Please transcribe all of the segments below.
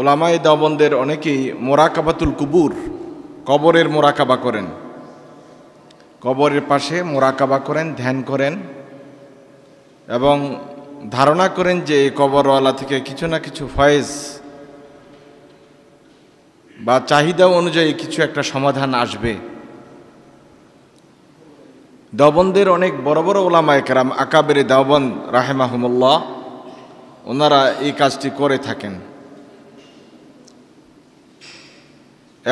ওলামায় দাবন্দের অনেকেই মোরাকাবাতুল কুবুর কবরের মোরাকাবা করেন কবরের পাশে মোরাকাবা করেন ধ্যান করেন এবং ধারণা করেন যে এই কবরওয়ালা থেকে কিছু না কিছু ফয়েজ বা চাহিদা অনুযায়ী কিছু একটা সমাধান আসবে দবন্দের অনেক বড় বড় ওলামায় কেরাম আকাবের দাবন রাহেমাহমুল্লাহ ওনারা এই কাজটি করে থাকেন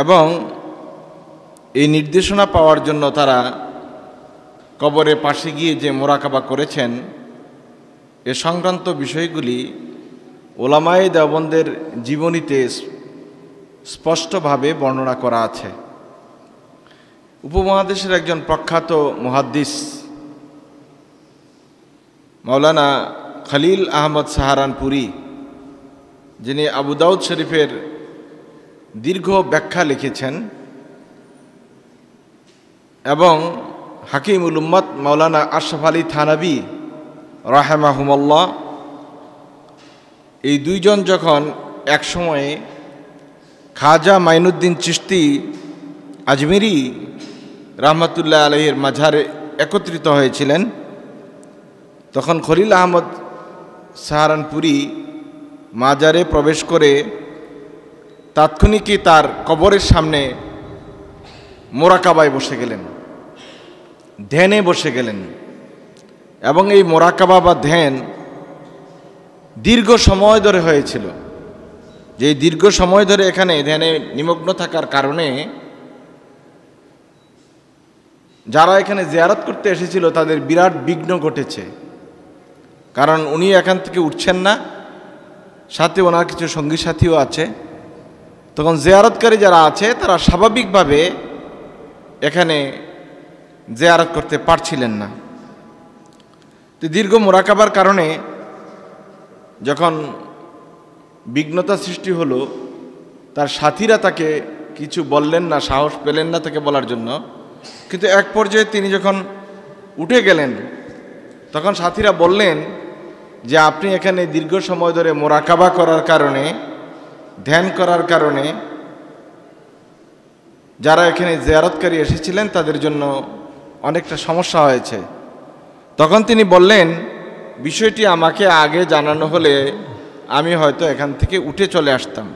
এবং এই নির্দেশনা পাওয়ার জন্য তারা কবরের পাশে গিয়ে যে মোরাকাবা করেছেন এ সংক্রান্ত বিষয়গুলি ওলামাই দেবন্দের জীবনীতে স্পষ্টভাবে বর্ণনা করা আছে উপমহাদেশের একজন প্রখ্যাত মহাদ্দিস মাওলানা খালিল আহমদ সাহারানপুরি যিনি আবুদাউদ শরীফের দীর্ঘ ব্যাখ্যা লিখেছেন এবং হাকিমুল উম্মত মৌলানা আশরাফ আলী থানাবি রাহেমাহুমল্লা এই দুইজন যখন একসময়ে খাজা মাইনুদ্দিন চিস্তি আজমিরি রহমতুল্লাহ আলহের মাঝারে একত্রিত হয়েছিলেন তখন খলিল আহমদ সাহারানপুরি মাজারে প্রবেশ করে তাৎক্ষণিকই তার কবরের সামনে মোরাকাবায় বসে গেলেন ধ্যানে বসে গেলেন এবং এই মোরাকাবা বা ধ্যান দীর্ঘ সময় ধরে হয়েছিল যে দীর্ঘ সময় ধরে এখানে ধ্যানে নিমগ্ন থাকার কারণে যারা এখানে জেয়ারত করতে এসেছিল তাদের বিরাট বিঘ্ন ঘটেছে কারণ উনি এখান থেকে উঠছেন না সাথে ওনার কিছু সঙ্গী সাথীও আছে তখন জেয়ারতকারী যারা আছে তারা স্বাভাবিকভাবে এখানে জেয়ারত করতে পারছিলেন না তো দীর্ঘ মোরাকাবার কারণে যখন বিঘ্নতা সৃষ্টি হলো তার সাথীরা তাকে কিছু বললেন না সাহস পেলেন না তাকে বলার জন্য কিন্তু এক পর্যায়ে তিনি যখন উঠে গেলেন তখন সাথীরা বললেন যে আপনি এখানে দীর্ঘ সময় ধরে মোরাকাবা করার কারণে ধ্যান করার কারণে যারা এখানে জেয়ারতকারী এসেছিলেন তাদের জন্য অনেকটা সমস্যা হয়েছে তখন তিনি বললেন বিষয়টি আমাকে আগে জানানো হলে আমি হয়তো এখান থেকে উঠে চলে আসতাম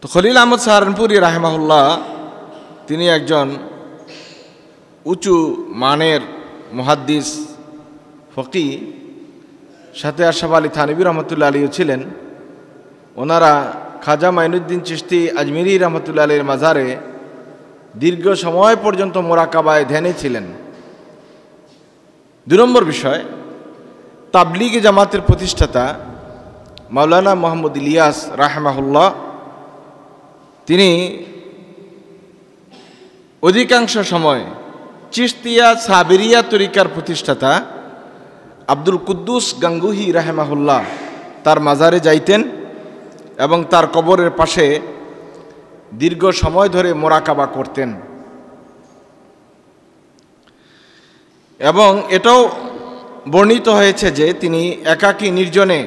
তো খলিল আহমদ সাহারনপুরি রাহেমাহুল্লাহ তিনি একজন উঁচু মানের মহাদ্দিস ফকি সাথে আশাফ আলী থানবী রহমতুল্লা আলীও ছিলেন ওনারা খাজা মাইনুদ্দিন চিস্তি আজমিরি রহমতুল্লা আলীর মাজারে দীর্ঘ সময় পর্যন্ত মোরাকাবায় ধ্যানে ছিলেন দু নম্বর বিষয় তাবলিগ জামাতের প্রতিষ্ঠাতা মাওলানা মোহাম্মদ ইলিয়াস রাহমাহুল্লাহ তিনি অধিকাংশ সময় চিস্তিয়া সাবেরিয়া তরিকার প্রতিষ্ঠাতা আব্দুল কুদ্দুস গাঙ্গুহি রাহেমাহুল্লাহ তার মাজারে যাইতেন এবং তার কবরের পাশে দীর্ঘ সময় ধরে মোরাকাবা করতেন এবং এটাও বর্ণিত হয়েছে যে তিনি একাকী নির্জনে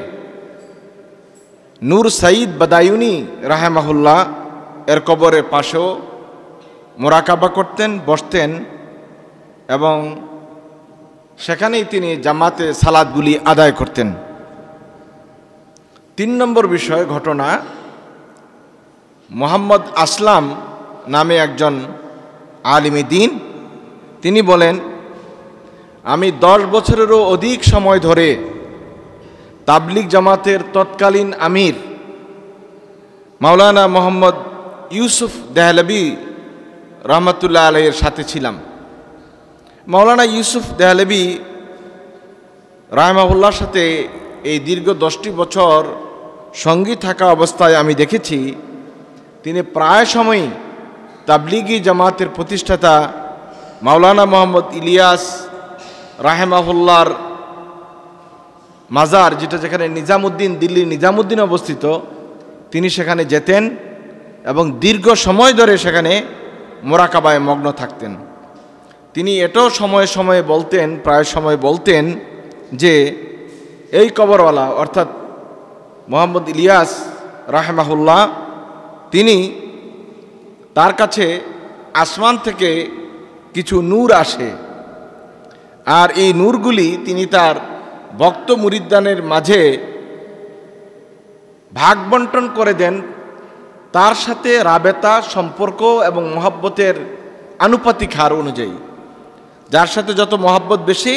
নূর সাঈদ বাদায়ুনি রাহেমাহুল্লাহ এর কবরের পাশেও মোরাকাবা করতেন বসতেন এবং সেখানেই তিনি জামাতে সালাদগুলি আদায় করতেন তিন নম্বর বিষয় ঘটনা মোহাম্মদ আসলাম নামে একজন আলিমী দিন তিনি বলেন আমি দশ বছরেরও অধিক সময় ধরে তাবলিক জামাতের তৎকালীন আমির মাওলানা মোহাম্মদ ইউসুফ দেহলবি রহমতুল্লাহ আলহের সাথে ছিলাম মাওলানা ইউসুফ দেহলবি রাহমাহুল্লার সাথে এই দীর্ঘ দশটি বছর সঙ্গী থাকা অবস্থায় আমি দেখেছি তিনি প্রায় সময়ই তাবলিগি জামাতের প্রতিষ্ঠাতা মাওলানা মোহাম্মদ ইলিয়াস রাহেমাহুল্লার মাজার যেটা যেখানে নিজামুদ্দিন দিল্লির নিজামুদ্দিন অবস্থিত তিনি সেখানে যেতেন এবং দীর্ঘ সময় ধরে সেখানে মোরাকাবায় মগ্ন থাকতেন তিনি এটাও সময়ে সময়ে বলতেন প্রায় সময় বলতেন যে এই কবরওয়ালা অর্থাৎ মোহাম্মদ ইলিয়াস রাহেমাহুল্লাহ তিনি তার কাছে আসমান থেকে কিছু নূর আসে আর এই নূরগুলি তিনি তার ভক্ত মুরিদ্দানের মাঝে ভাগ বন্টন করে দেন তার সাথে রাবেতা সম্পর্ক এবং মহাব্বতের আনুপাতিক হার অনুযায়ী যার সাথে যত মহাব্বত বেশি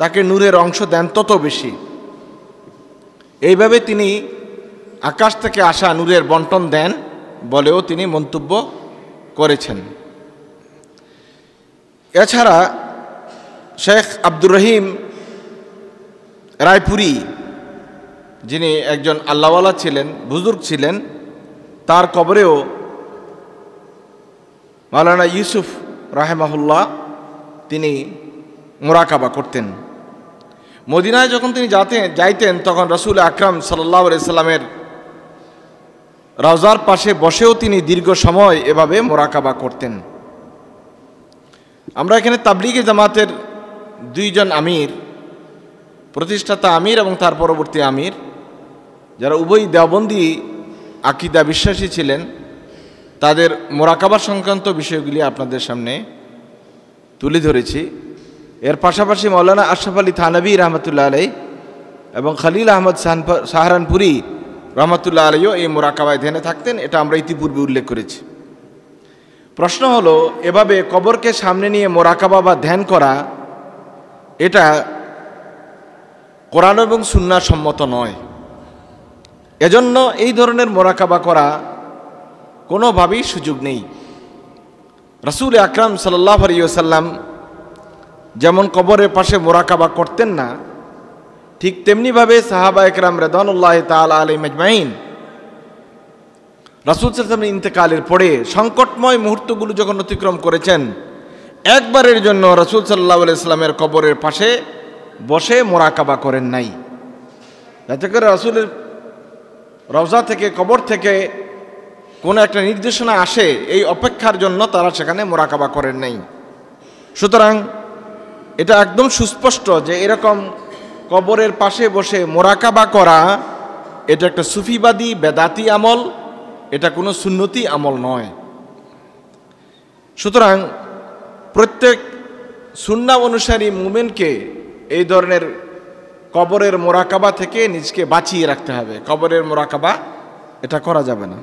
তাকে নূরের অংশ দেন তত বেশি এইভাবে তিনি আকাশ থেকে আসা নূরের বন্টন দেন বলেও তিনি মন্তব্য করেছেন এছাড়া শেখ আব্দুর রহিম রায়পুরি যিনি একজন আল্লাহওয়ালা ছিলেন বুজুর্গ ছিলেন তার কবরেও মালানা ইউসুফ রাহেমাহুল্লাহ তিনি মোরাকাবা করতেন মদিনায় যখন তিনি যাতেন যাইতেন তখন রসুল আকরাম সাল্লা সাল্লামের রাজার পাশে বসেও তিনি দীর্ঘ সময় এভাবে মোরাকাবা করতেন আমরা এখানে তাবলিগে জামাতের দুইজন আমির প্রতিষ্ঠাতা আমির এবং তার পরবর্তী আমির যারা উভয় দেওবন্দি আকিদা বিশ্বাসী ছিলেন তাদের মোরাকাবা সংক্রান্ত বিষয়গুলি আপনাদের সামনে তুলে ধরেছি এর পাশাপাশি মৌলানা আশরাফ আলী থানবী রহমতুল্লাহ আলাই এবং খালিল আহমদ সাহারানপুরি রহমতুল্লাহ আলাইও এই মোরাকাবায় ধ্যানে থাকতেন এটা আমরা ইতিপূর্বে উল্লেখ করেছি প্রশ্ন হলো এভাবে কবরকে সামনে নিয়ে মোরাকাবা বা ধ্যান করা এটা কোরআন এবং সুন্না সম্মত নয় এজন্য এই ধরনের মোরাকাবা করা কোনোভাবেই সুযোগ নেই রসুল আকরাম সাল্লাহ আলিয়াল্লাম যেমন কবরের পাশে মোরাকাবা করতেন না ঠিক তেমনিভাবে সাহাবা একরাম রেদানুল্লাহ তাল আলী মেজমাইন রাসুল সাল্লামের ইন্তেকালের পরে সংকটময় মুহূর্তগুলো যখন অতিক্রম করেছেন একবারের জন্য রাসুল সাল্লাহ ইসলামের কবরের পাশে বসে মোরাকাবা করেন নাই যাতে করে রাসুলের রওজা থেকে কবর থেকে কোনো একটা নির্দেশনা আসে এই অপেক্ষার জন্য তারা সেখানে মোরাকাবা করেন নাই সুতরাং এটা একদম সুস্পষ্ট যে এরকম কবরের পাশে বসে মোরাকাবা করা এটা একটা সুফিবাদী বেদাতি আমল এটা কোনো সুন্নতি আমল নয় সুতরাং প্রত্যেক সুন্না অনুসারী মুমেনকে এই ধরনের কবরের মোরাকাবা থেকে নিজকে বাঁচিয়ে রাখতে হবে কবরের মোরাকাবা এটা করা যাবে না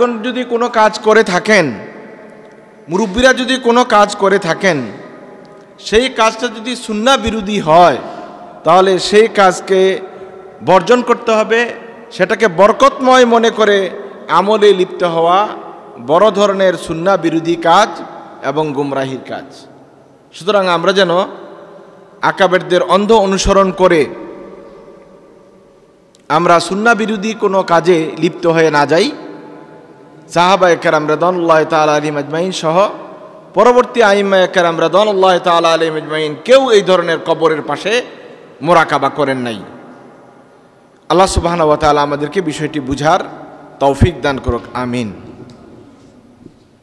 গণ যদি কোনো কাজ করে থাকেন মুরব্বীরা যদি কোনো কাজ করে থাকেন সেই কাজটা যদি সুন্না বিরোধী হয় তাহলে সেই কাজকে বর্জন করতে হবে সেটাকে বরকতময় মনে করে আমলে লিপ্ত হওয়া বড় ধরনের সুন্না বিরোধী কাজ এবং গুমরাহির কাজ সুতরাং আমরা যেন আকাবেরদের অন্ধ অনুসরণ করে আমরা সুন্না বিরোধী কোনো কাজে লিপ্ত হয়ে না যাই সাহাবা একরাম রাদনুল্লাহ তাল আলী মজমাইন সহ পরবর্তী আইম্মা একরাম রাদনুল্লাহ তাল আলী মজমাইন কেউ এই ধরনের কবরের পাশে মোরাকাবা করেন নাই আল্লাহ সুবাহানা ওয়া আমাদেরকে বিষয়টি বুঝার তৌফিক দান করুক আমিন